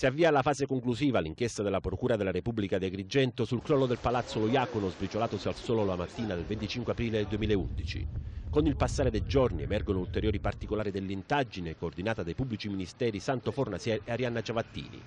Si avvia alla fase conclusiva l'inchiesta della Procura della Repubblica di Agrigento sul crollo del palazzo Lo sbriciolatosi al solo la mattina del 25 aprile 2011. Con il passare dei giorni emergono ulteriori particolari dell'indagine coordinata dai pubblici ministeri Santo Fornasi e Arianna Ciavattini.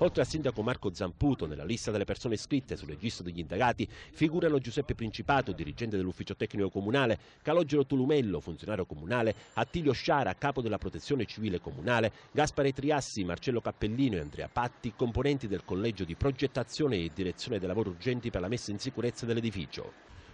Oltre al sindaco Marco Zamputo, nella lista delle persone iscritte sul registro degli indagati figurano Giuseppe Principato, dirigente dell'ufficio tecnico comunale, Calogero Tulumello, funzionario comunale, Attilio Sciara, capo della protezione civile comunale, Gaspare Triassi, Marcello Cappellino e Andrea Patti, componenti del collegio di progettazione e direzione dei lavori urgenti per la messa in sicurezza dell'edificio.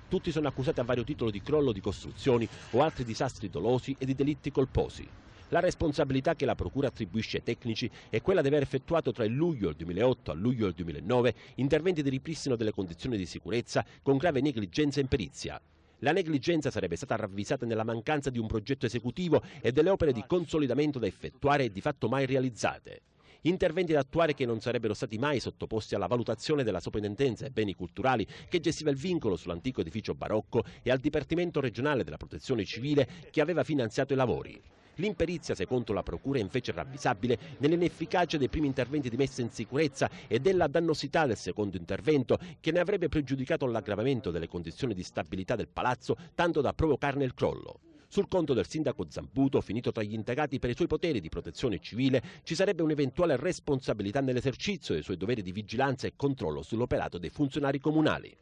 Tutti sono accusati a vario titolo di crollo di costruzioni o altri disastri dolosi e di delitti colposi. La responsabilità che la Procura attribuisce ai tecnici è quella di aver effettuato tra il luglio del 2008 e luglio del 2009 interventi di ripristino delle condizioni di sicurezza con grave negligenza e imperizia. La negligenza sarebbe stata ravvisata nella mancanza di un progetto esecutivo e delle opere di consolidamento da effettuare e di fatto mai realizzate. Interventi da attuare che non sarebbero stati mai sottoposti alla valutazione della Soprintendenza ai beni culturali che gestiva il vincolo sull'antico edificio barocco e al Dipartimento regionale della protezione civile che aveva finanziato i lavori. L'imperizia, secondo la Procura, è invece ravvisabile nell'inefficacia dei primi interventi di messa in sicurezza e della dannosità del secondo intervento, che ne avrebbe pregiudicato l'aggravamento delle condizioni di stabilità del palazzo, tanto da provocarne il crollo. Sul conto del sindaco Zambuto, finito tra gli indagati per i suoi poteri di protezione civile, ci sarebbe un'eventuale responsabilità nell'esercizio dei suoi doveri di vigilanza e controllo sull'operato dei funzionari comunali.